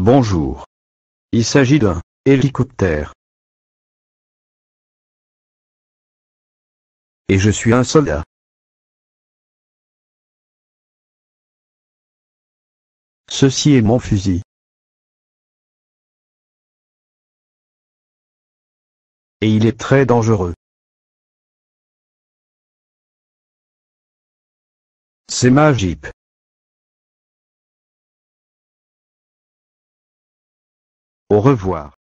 Bonjour. Il s'agit d'un hélicoptère. Et je suis un soldat. Ceci est mon fusil. Et il est très dangereux. C'est ma Jeep. Au revoir